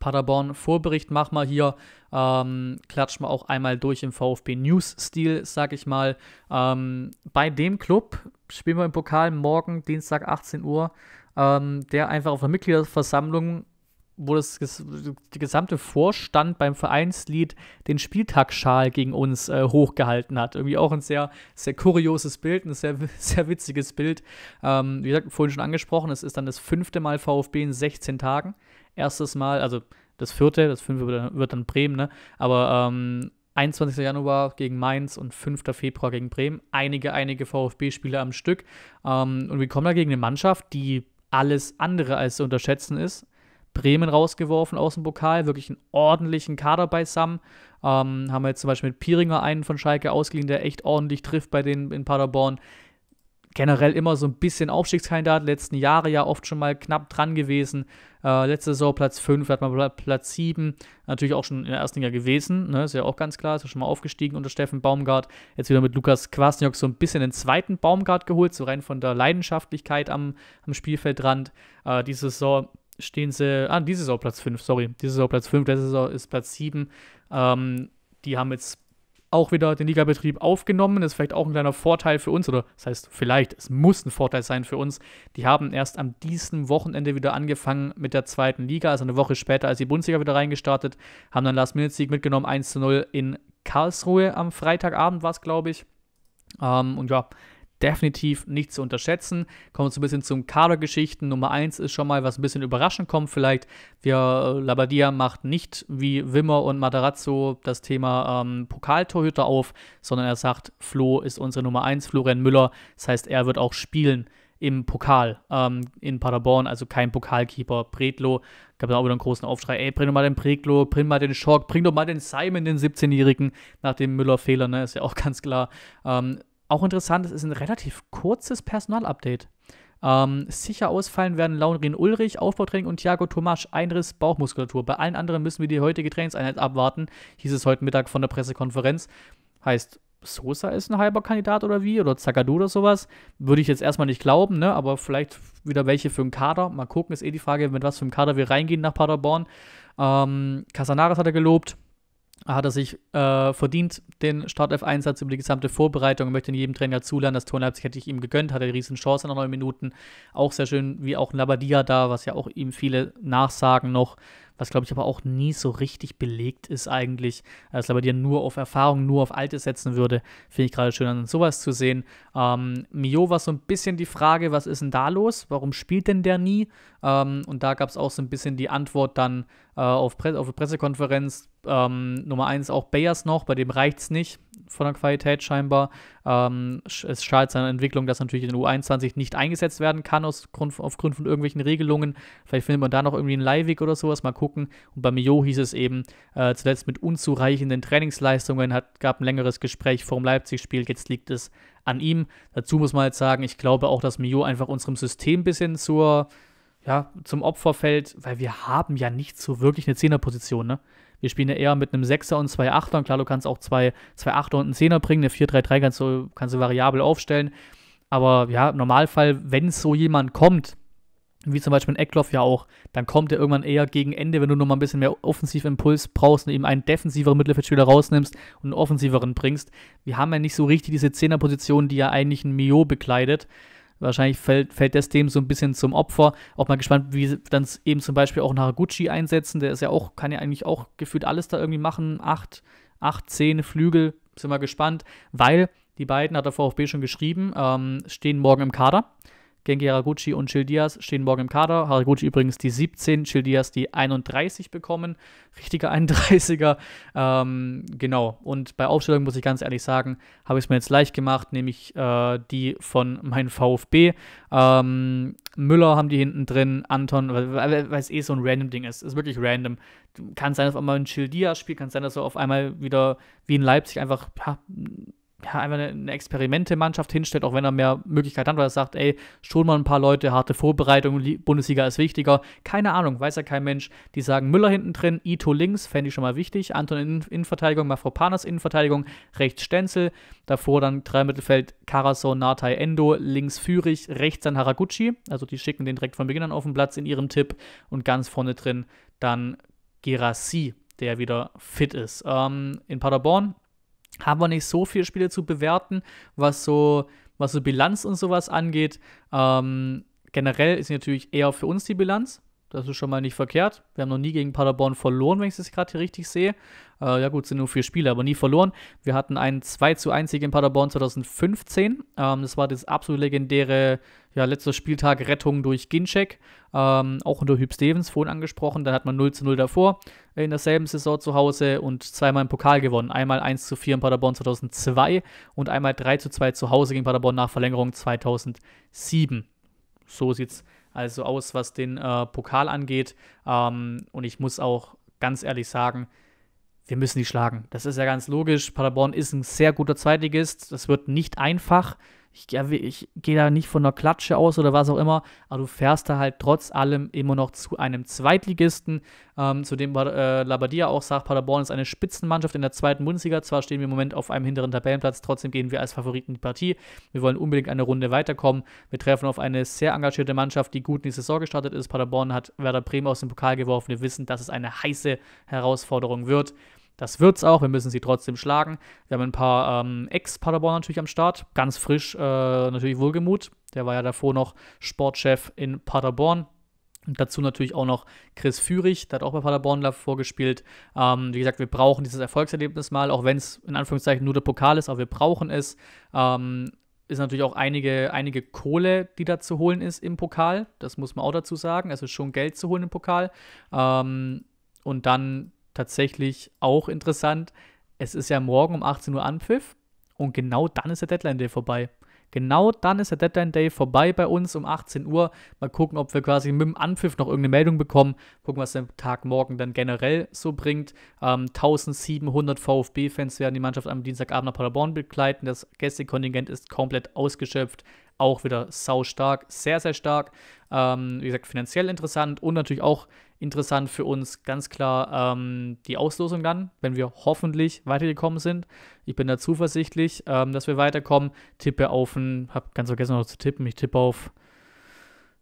Paderborn Vorbericht mach mal hier, ähm, klatsch mal auch einmal durch im VfB News-Stil, sag ich mal. Ähm, bei dem Club spielen wir im Pokal morgen, Dienstag 18 Uhr, ähm, der einfach auf der Mitgliederversammlung wo das, der gesamte Vorstand beim Vereinslied den Spieltagsschal gegen uns äh, hochgehalten hat. Irgendwie auch ein sehr, sehr kurioses Bild, ein sehr, sehr witziges Bild. Ähm, wie gesagt, vorhin schon angesprochen, es ist dann das fünfte Mal VfB in 16 Tagen. Erstes Mal, also das vierte, das fünfte wird dann Bremen, ne? Aber ähm, 21. Januar gegen Mainz und 5. Februar gegen Bremen. Einige, einige VfB-Spieler am Stück. Ähm, und wir kommen da gegen eine Mannschaft, die alles andere als zu unterschätzen ist Bremen rausgeworfen aus dem Pokal, wirklich einen ordentlichen Kader beisammen. Ähm, haben wir jetzt zum Beispiel mit Piringer einen von Schalke ausgeliehen, der echt ordentlich trifft bei denen in Paderborn. Generell immer so ein bisschen Aufstiegskandidat, letzten Jahre ja oft schon mal knapp dran gewesen. Äh, letzte Saison Platz 5, hat mal Platz 7, natürlich auch schon in der ersten Liga gewesen, ne? ist ja auch ganz klar, ist ja schon mal aufgestiegen unter Steffen Baumgart. Jetzt wieder mit Lukas Kwasniok so ein bisschen den zweiten Baumgart geholt, so rein von der Leidenschaftlichkeit am, am Spielfeldrand. Äh, diese Saison stehen sie, ah, diese Saison Platz 5, sorry, diese Saison Platz 5, letzte Saison ist Platz 7. Ähm, die haben jetzt auch wieder den Ligabetrieb aufgenommen. Das ist vielleicht auch ein kleiner Vorteil für uns, oder das heißt, vielleicht, es muss ein Vorteil sein für uns. Die haben erst am diesem Wochenende wieder angefangen mit der zweiten Liga, also eine Woche später als die Bundesliga wieder reingestartet, haben dann Last-Minute-Sieg mitgenommen, 1 zu 0 in Karlsruhe am Freitagabend war es, glaube ich. Ähm, und ja, definitiv nicht zu unterschätzen. Kommen wir so ein bisschen zum Kadergeschichten. Nummer 1 ist schon mal, was ein bisschen überraschend kommt vielleicht. Wir, äh, Labadia macht nicht wie Wimmer und Matarazzo das Thema ähm, Pokaltorhüter auf, sondern er sagt, Flo ist unsere Nummer 1, Florian Müller. Das heißt, er wird auch spielen im Pokal ähm, in Paderborn, also kein Pokalkeeper. Predlo gab da auch wieder einen großen Aufschrei. Ey, bring doch mal den Predlo, bring mal den Schock, bring doch mal den Simon, den 17-Jährigen, nach dem Müller-Fehler, ne, ist ja auch ganz klar. Ähm, auch interessant, es ist ein relativ kurzes Personalupdate. Ähm, sicher ausfallen werden Laurin Ulrich, Aufbautraining und Thiago Tomasch, Einriss, Bauchmuskulatur. Bei allen anderen müssen wir die heutige Trainingseinheit abwarten, hieß es heute Mittag von der Pressekonferenz. Heißt, Sosa ist ein halber Kandidat oder wie? Oder Zagadou oder sowas? Würde ich jetzt erstmal nicht glauben, ne? aber vielleicht wieder welche für einen Kader. Mal gucken, ist eh die Frage, mit was für einem Kader wir reingehen nach Paderborn. Ähm, Casanares hat er gelobt hat er sich äh, verdient den Startelf-Einsatz über die gesamte Vorbereitung. Ich möchte in jedem Trainer zulernen, das Tor Leipzig hätte ich ihm gegönnt, Hat er eine riesen Chance nach neun Minuten. Auch sehr schön, wie auch Labadia da, was ja auch ihm viele nachsagen noch, was glaube ich aber auch nie so richtig belegt ist eigentlich, dass aber bei dir nur auf Erfahrung, nur auf Altes setzen würde, finde ich gerade schön an sowas zu sehen. Ähm, Mio war so ein bisschen die Frage, was ist denn da los, warum spielt denn der nie? Ähm, und da gab es auch so ein bisschen die Antwort dann äh, auf, Pre auf der Pressekonferenz, ähm, Nummer eins auch Bayers noch, bei dem reicht es nicht von der Qualität scheinbar. Ähm, es schadet seiner Entwicklung, dass natürlich in der U21 nicht eingesetzt werden kann aus Grund, aufgrund von irgendwelchen Regelungen. Vielleicht findet man da noch irgendwie einen Leihweg oder sowas, mal gucken angucken. Und bei Mio hieß es eben, äh, zuletzt mit unzureichenden Trainingsleistungen, hat, gab ein längeres Gespräch vor dem Leipzig-Spiel, jetzt liegt es an ihm. Dazu muss man jetzt sagen, ich glaube auch, dass Mio einfach unserem System ein bisschen zur, ja, zum Opfer fällt, weil wir haben ja nicht so wirklich eine Zehnerposition, ne? Wir spielen ja eher mit einem Sechser und zwei Achter. Und klar, du kannst auch zwei, zwei Achter und einen Zehner bringen. Eine 4-3-3 kannst du, kannst du variabel aufstellen. Aber ja, im Normalfall, wenn so jemand kommt, wie zum Beispiel in Eckloff ja auch, dann kommt er irgendwann eher gegen Ende, wenn du nochmal ein bisschen mehr Offensivimpuls brauchst und eben einen defensiveren Mittelfeldspieler rausnimmst und einen offensiveren bringst. Wir haben ja nicht so richtig diese Zehnerposition, die ja eigentlich ein Mio bekleidet. Wahrscheinlich fällt, fällt das dem so ein bisschen zum Opfer. Auch mal gespannt, wie sie dann eben zum Beispiel auch einen Haraguchi einsetzen. Der ist ja auch, kann ja eigentlich auch gefühlt alles da irgendwie machen. Acht, acht, zehn Flügel, sind wir gespannt, weil die beiden, hat der VfB schon geschrieben, ähm, stehen morgen im Kader. Genki Haraguchi und Childias stehen morgen im Kader. Haraguchi übrigens die 17, Childias die 31 bekommen. Richtiger 31er. Ähm, genau. Und bei Aufstellung muss ich ganz ehrlich sagen, habe ich es mir jetzt leicht gemacht, nämlich äh, die von meinem VfB. Ähm, Müller haben die hinten drin, Anton, weil es eh so ein random Ding ist. Ist wirklich random. Kann sein, dass auf einmal ein Childias spielt, kann sein, dass er auf einmal wieder wie in Leipzig einfach ja, ja, einfach eine, Experimente-Mannschaft hinstellt, auch wenn er mehr Möglichkeit hat, weil er sagt, ey, schon mal ein paar Leute, harte Vorbereitung, Bundesliga ist wichtiger. Keine Ahnung, weiß ja kein Mensch. Die sagen Müller hinten drin, Ito links, fände ich schon mal wichtig, Anton in Innenverteidigung, Mafropanas Innenverteidigung, rechts Stenzel, davor dann drei Mittelfeld, Karason, Natai, Endo, links Führig, rechts dann Haraguchi. Also die schicken den direkt von Beginn an auf den Platz in ihrem Tipp und ganz vorne drin dann Gerassi, der wieder fit ist. Ähm, in Paderborn haben wir nicht so viele Spiele zu bewerten, was so, was so Bilanz und sowas angeht. Ähm, generell ist natürlich eher für uns die Bilanz, das ist schon mal nicht verkehrt. Wir haben noch nie gegen Paderborn verloren, wenn ich das gerade hier richtig sehe. Äh, ja gut, sind nur vier Spiele, aber nie verloren. Wir hatten einen 2 zu 1 gegen Paderborn 2015. Ähm, das war das absolut legendäre ja, letzter Spieltag Rettung durch Ginczek. Ähm, auch unter Hüb Stevens, vorhin angesprochen. Dann hat man 0 zu 0 davor in derselben Saison zu Hause und zweimal im Pokal gewonnen. Einmal 1 zu 4 in Paderborn 2002 und einmal 3 zu 2 zu Hause gegen Paderborn nach Verlängerung 2007. So sieht's also aus, was den äh, Pokal angeht. Ähm, und ich muss auch ganz ehrlich sagen, wir müssen die schlagen. Das ist ja ganz logisch. Paderborn ist ein sehr guter Zweitligist. Das wird nicht einfach ich, ich gehe da nicht von einer Klatsche aus oder was auch immer, aber du fährst da halt trotz allem immer noch zu einem Zweitligisten, ähm, zu dem äh, Labadia auch sagt, Paderborn ist eine Spitzenmannschaft in der zweiten Bundesliga. Zwar stehen wir im Moment auf einem hinteren Tabellenplatz, trotzdem gehen wir als Favoriten die Partie. Wir wollen unbedingt eine Runde weiterkommen. Wir treffen auf eine sehr engagierte Mannschaft, die gut in die Saison gestartet ist. Paderborn hat Werder Bremen aus dem Pokal geworfen. Wir wissen, dass es eine heiße Herausforderung wird. Das wird's auch, wir müssen sie trotzdem schlagen. Wir haben ein paar ähm, Ex-Paderborn natürlich am Start. Ganz frisch äh, natürlich Wohlgemut. Der war ja davor noch Sportchef in Paderborn. Und dazu natürlich auch noch Chris Führig, der hat auch bei Paderborn davor gespielt. Ähm, wie gesagt, wir brauchen dieses Erfolgserlebnis mal, auch wenn es in Anführungszeichen nur der Pokal ist, aber wir brauchen es. Ähm, ist natürlich auch einige, einige Kohle, die da zu holen ist im Pokal. Das muss man auch dazu sagen. Also schon Geld zu holen im Pokal. Ähm, und dann tatsächlich auch interessant. Es ist ja morgen um 18 Uhr Anpfiff und genau dann ist der Deadline Day vorbei. Genau dann ist der Deadline Day vorbei bei uns um 18 Uhr. Mal gucken, ob wir quasi mit dem Anpfiff noch irgendeine Meldung bekommen. Gucken, was der Tag morgen dann generell so bringt. Ähm, 1700 VfB-Fans werden die Mannschaft am Dienstagabend nach Paderborn begleiten. Das Gästekontingent ist komplett ausgeschöpft. Auch wieder sau stark, sehr, sehr stark. Ähm, wie gesagt, finanziell interessant und natürlich auch interessant für uns ganz klar ähm, die Auslosung dann, wenn wir hoffentlich weitergekommen sind. Ich bin da zuversichtlich, ähm, dass wir weiterkommen. Tippe auf ein, hab ganz vergessen noch zu tippen, ich tippe auf,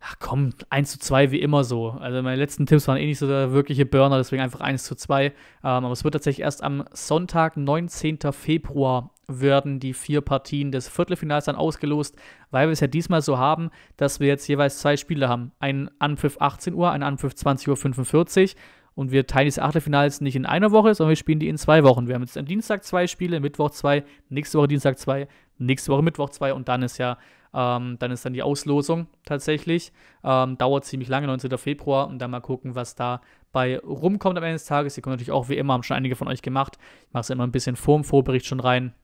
ach komm, 1 zu 2 wie immer so. Also meine letzten Tipps waren eh nicht so der wirkliche Burner, deswegen einfach 1 zu 2. Ähm, aber es wird tatsächlich erst am Sonntag, 19. Februar werden die vier Partien des Viertelfinals dann ausgelost, weil wir es ja diesmal so haben, dass wir jetzt jeweils zwei Spiele haben. Einen Anpfiff 18 Uhr, einen Anpfiff 20.45 Uhr und wir teilen diese Achtelfinals nicht in einer Woche, sondern wir spielen die in zwei Wochen. Wir haben jetzt am Dienstag zwei Spiele, Mittwoch zwei, nächste Woche Dienstag zwei, nächste Woche Mittwoch zwei und dann ist ja, ähm, dann ist dann die Auslosung tatsächlich. Ähm, dauert ziemlich lange, 19. Februar und dann mal gucken, was da bei rumkommt am Ende des Tages. Die kommt natürlich auch wie immer, haben schon einige von euch gemacht. Ich mache es immer ein bisschen vor dem Vorbericht schon rein.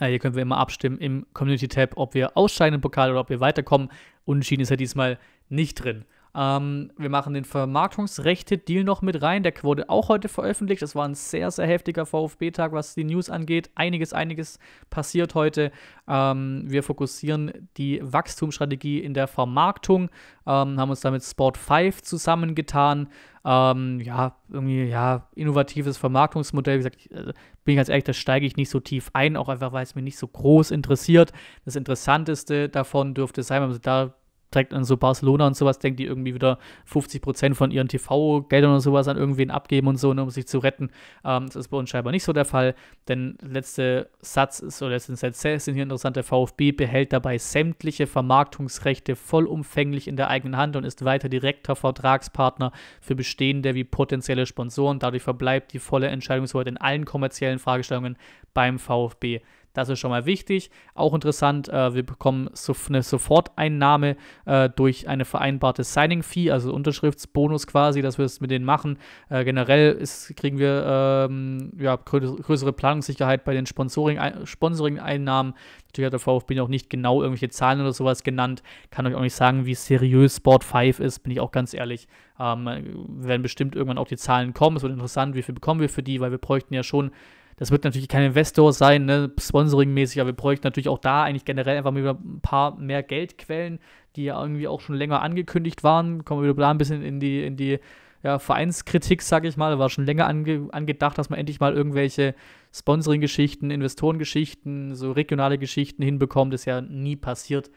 Äh, hier können wir immer abstimmen im Community-Tab, ob wir ausscheiden im Pokal oder ob wir weiterkommen. Unentschieden ist ja diesmal nicht drin. Ähm, wir machen den Vermarktungsrechte-Deal noch mit rein. Der wurde auch heute veröffentlicht. Das war ein sehr, sehr heftiger VfB-Tag, was die News angeht. Einiges, einiges passiert heute. Ähm, wir fokussieren die Wachstumsstrategie in der Vermarktung, ähm, haben uns damit Sport 5 zusammengetan. Ähm, ja, irgendwie, ja, innovatives Vermarktungsmodell. Wie gesagt, äh, bin ich ganz ehrlich, das steige ich nicht so tief ein, auch einfach, weil es mir nicht so groß interessiert. Das Interessanteste davon dürfte sein, wenn man da direkt an so Barcelona und sowas denkt, die irgendwie wieder 50 von ihren TV-Geldern oder sowas an irgendwen abgeben und so, nur ne, um sich zu retten. Ähm, das ist bei uns scheinbar nicht so der Fall, denn letzte Satz ist, oder letzten Satz sind hier interessant, der VfB behält dabei sämtliche Vermarktungsrechte vollumfänglich in der eigenen Hand und ist weiter direkter Vertragspartner für bestehende wie potenzielle Sponsoren. Dadurch verbleibt die volle Entscheidungshoheit in allen kommerziellen Fragestellungen beim VfB. Das ist schon mal wichtig. Auch interessant, äh, wir bekommen so eine Soforteinnahme äh, durch eine vereinbarte Signing-Fee, also Unterschriftsbonus quasi, dass wir es mit denen machen. Äh, generell ist, kriegen wir ähm, ja, größere Planungssicherheit bei den Sponsoring-Einnahmen. Natürlich hat der VfB auch nicht genau irgendwelche Zahlen oder sowas genannt. Kann euch auch nicht sagen, wie seriös Sport 5 ist, bin ich auch ganz ehrlich. Ähm, werden bestimmt irgendwann auch die Zahlen kommen. Es wird interessant, wie viel bekommen wir für die, weil wir bräuchten ja schon das wird natürlich kein Investor sein, ne, sponsoringmäßig, aber wir bräuchten natürlich auch da eigentlich generell einfach mal ein paar mehr Geldquellen, die ja irgendwie auch schon länger angekündigt waren. Kommen wir wieder da ein bisschen in die, in die ja, Vereinskritik, sage ich mal. War schon länger ange angedacht, dass man endlich mal irgendwelche Sponsoring-Geschichten, Investorengeschichten, so regionale Geschichten hinbekommt. Ist ja nie passiert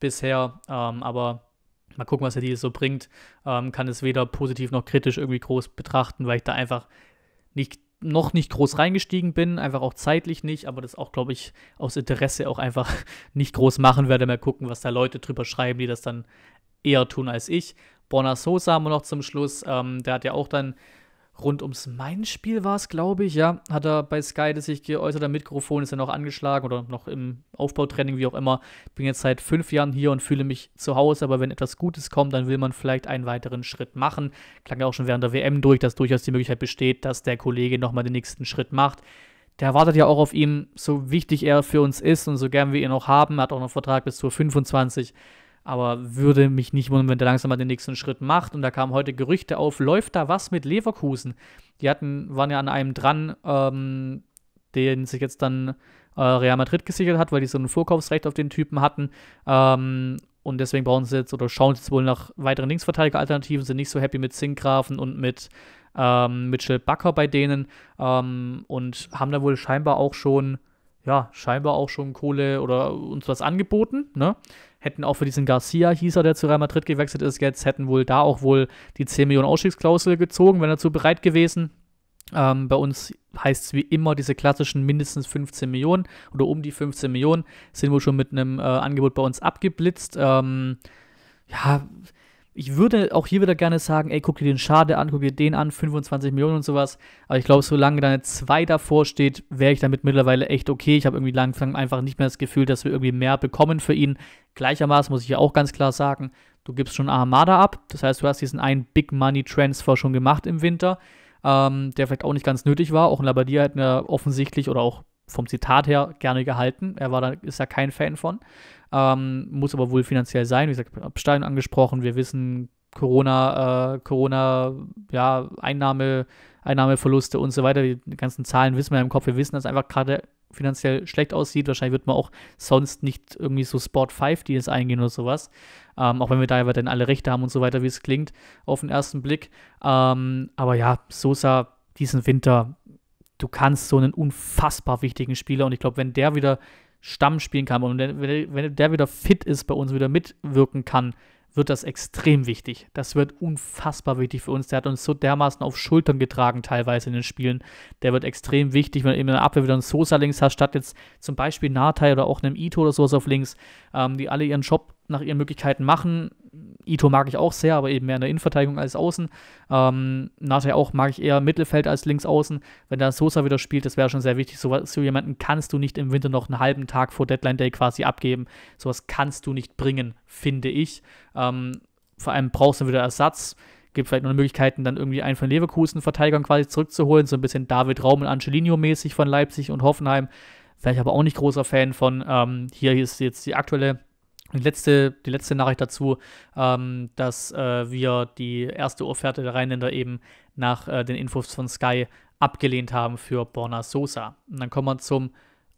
bisher, ähm, aber Mal gucken, was er Deal so bringt. Ähm, kann es weder positiv noch kritisch irgendwie groß betrachten, weil ich da einfach nicht noch nicht groß reingestiegen bin, einfach auch zeitlich nicht, aber das auch, glaube ich, aus Interesse auch einfach nicht groß machen werde. Mal gucken, was da Leute drüber schreiben, die das dann eher tun als ich. Borna Sosa haben wir noch zum Schluss, ähm, der hat ja auch dann rund ums Main-Spiel war es, glaube ich, ja, hat er bei Sky das sich geäußert, der Mikrofon ist ja noch angeschlagen oder noch im Aufbautraining, wie auch immer. Bin jetzt seit fünf Jahren hier und fühle mich zu Hause, aber wenn etwas Gutes kommt, dann will man vielleicht einen weiteren Schritt machen. Klang ja auch schon während der WM durch, dass durchaus die Möglichkeit besteht, dass der Kollege nochmal den nächsten Schritt macht. Der wartet ja auch auf ihn, so wichtig er für uns ist und so gern wir ihn auch haben. Er hat auch noch einen Vertrag bis zur 25. Aber würde mich nicht wundern, wenn der langsam mal den nächsten Schritt macht. Und da kamen heute Gerüchte auf, läuft da was mit Leverkusen? Die hatten, waren ja an einem dran, ähm, den sich jetzt dann äh, Real Madrid gesichert hat, weil die so ein Vorkaufsrecht auf den Typen hatten. Ähm, und deswegen brauchen sie jetzt oder schauen sie jetzt wohl nach weiteren Linksverteidiger-Alternativen, sind nicht so happy mit Zinkgrafen und mit ähm, Mitchell Backer bei denen ähm, und haben da wohl scheinbar auch schon, ja, scheinbar auch schon Kohle oder uns was angeboten, ne? hätten auch für diesen Garcia, hieß er, der zu Real Madrid gewechselt ist, jetzt hätten wohl da auch wohl die 10 Millionen Ausstiegsklausel gezogen, wenn er dazu bereit gewesen. Ähm, bei uns heißt es wie immer, diese klassischen mindestens 15 Millionen oder um die 15 Millionen sind wohl schon mit einem äh, Angebot bei uns abgeblitzt. Ähm, ja, ich würde auch hier wieder gerne sagen, ey, guck dir den Schade an, guck dir den an, 25 Millionen und sowas. Aber ich glaube, solange da eine 2 davor steht, wäre ich damit mittlerweile echt okay. Ich habe irgendwie langsam einfach nicht mehr das Gefühl, dass wir irgendwie mehr bekommen für ihn. Gleichermaßen muss ich ja auch ganz klar sagen, du gibst schon Armada ab. Das heißt, du hast diesen einen Big Money Transfer schon gemacht im Winter, ähm, der vielleicht auch nicht ganz nötig war. Auch ein Labadier hätten mir offensichtlich oder auch vom Zitat her gerne gehalten. Er war da, ist da kein Fan von. Ähm, muss aber wohl finanziell sein. Wie gesagt, Stein angesprochen. Wir wissen, Corona, äh, Corona, ja, Einnahme, Einnahmeverluste und so weiter. Die ganzen Zahlen wissen wir im Kopf. Wir wissen, dass es einfach gerade finanziell schlecht aussieht. Wahrscheinlich wird man auch sonst nicht irgendwie so Sport 5 Deals eingehen oder sowas. Ähm, auch wenn wir da ja dann alle Rechte haben und so weiter, wie es klingt, auf den ersten Blick. Ähm, aber ja, Sosa diesen Winter du kannst so einen unfassbar wichtigen Spieler und ich glaube, wenn der wieder Stamm spielen kann und wenn der wieder fit ist, bei uns wieder mitwirken kann, wird das extrem wichtig. Das wird unfassbar wichtig für uns. Der hat uns so dermaßen auf Schultern getragen, teilweise in den Spielen. Der wird extrem wichtig, wenn du eben in der Abwehr wieder einen Sosa links hast, statt jetzt zum Beispiel Nathai oder auch einem Ito oder sowas auf links, ähm, die alle ihren Job nach ihren Möglichkeiten machen. Ito mag ich auch sehr, aber eben mehr in der Innenverteidigung als außen. Ähm, Nate auch mag ich eher Mittelfeld als links außen. Wenn da Sosa wieder spielt, das wäre schon sehr wichtig. So, so jemanden kannst du nicht im Winter noch einen halben Tag vor Deadline Day quasi abgeben. Sowas kannst du nicht bringen, finde ich. Ähm, vor allem brauchst du wieder Ersatz. Gibt vielleicht noch Möglichkeiten, dann irgendwie einen von Leverkusen-Verteidigern quasi zurückzuholen. So ein bisschen David Raum und Angelino-mäßig von Leipzig und Hoffenheim. Vielleicht aber auch nicht großer Fan von. Ähm, hier ist jetzt die aktuelle die letzte, die letzte Nachricht dazu, ähm, dass äh, wir die erste Offerte der Rheinländer eben nach äh, den Infos von Sky abgelehnt haben für Borna Sosa. Und dann kommen wir zum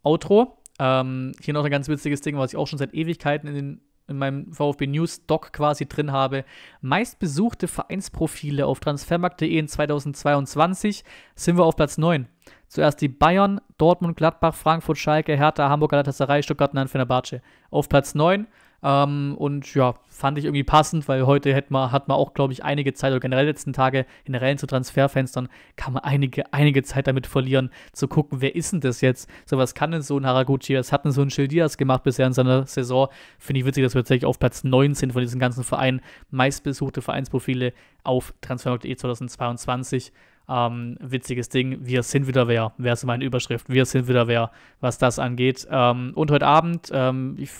Outro. Ähm, hier noch ein ganz witziges Ding, was ich auch schon seit Ewigkeiten in den in meinem VfB News Doc quasi drin habe. Meistbesuchte Vereinsprofile auf transfermarkt.de in 2022 sind wir auf Platz 9. Zuerst die Bayern, Dortmund, Gladbach, Frankfurt, Schalke, Hertha, Hamburg, Galatasaray, Stuttgart und dann Fenerbahce. Auf Platz 9 ähm, und ja, fand ich irgendwie passend, weil heute hat man, hat man auch, glaube ich, einige Zeit oder generell letzten Tage generell zu Transferfenstern kann man einige, einige Zeit damit verlieren, zu gucken, wer ist denn das jetzt? So was kann denn so ein Haraguchi, was hat denn so ein Schildias gemacht bisher in seiner Saison? Finde ich witzig, dass wir tatsächlich auf Platz 19 von diesen ganzen Vereinen meistbesuchte Vereinsprofile auf Transfermarkt.de 2022 ähm, witziges Ding. Wir sind wieder wer. wäre so meine Überschrift? Wir sind wieder wer, was das angeht. Ähm, und heute Abend, ähm, ich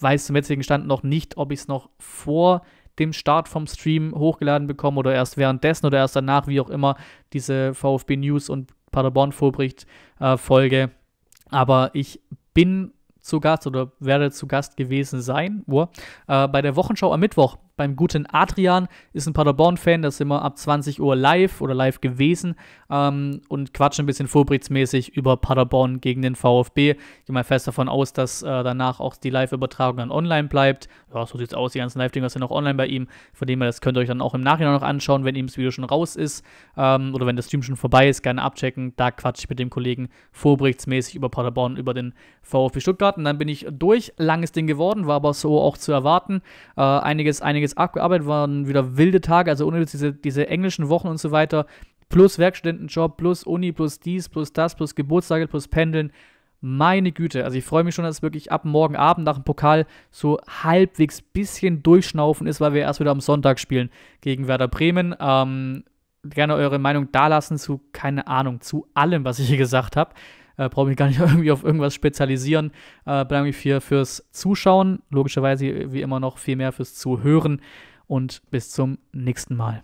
weiß zum jetzigen Stand noch nicht, ob ich es noch vor dem Start vom Stream hochgeladen bekomme oder erst währenddessen oder erst danach, wie auch immer, diese VfB News und Paderborn Vorbericht äh, Folge. Aber ich bin zu Gast oder werde zu Gast gewesen sein, wo, äh, bei der Wochenschau am Mittwoch beim guten Adrian, ist ein Paderborn-Fan, da sind wir ab 20 Uhr live oder live gewesen ähm, und quatschen ein bisschen vorbrichtsmäßig über Paderborn gegen den VfB. Ich gehe mal fest davon aus, dass äh, danach auch die Live-Übertragung dann online bleibt. Ja, so sieht es aus, die ganzen Live-Dinger sind auch online bei ihm, von dem her, das könnt ihr euch dann auch im Nachhinein noch anschauen, wenn ihm das Video schon raus ist ähm, oder wenn das Stream schon vorbei ist, gerne abchecken. Da quatsche ich mit dem Kollegen vorbrichtsmäßig über Paderborn, über den VfB Stuttgart und dann bin ich durch. Langes Ding geworden, war aber so auch zu erwarten. Äh, einiges, einiges jetzt abgearbeitet, waren wieder wilde Tage, also ohne diese, diese englischen Wochen und so weiter, plus Werkstudentenjob, plus Uni, plus dies, plus das, plus Geburtstage, plus Pendeln. Meine Güte, also ich freue mich schon, dass es wirklich ab morgen Abend nach dem Pokal so halbwegs bisschen durchschnaufen ist, weil wir erst wieder am Sonntag spielen gegen Werder Bremen. Ähm, gerne eure Meinung dalassen zu, keine Ahnung, zu allem, was ich hier gesagt habe. Äh, Brauche mich gar nicht irgendwie auf irgendwas spezialisieren. Äh, bedanke mich viel fürs Zuschauen. Logischerweise wie immer noch viel mehr fürs Zuhören. Und bis zum nächsten Mal.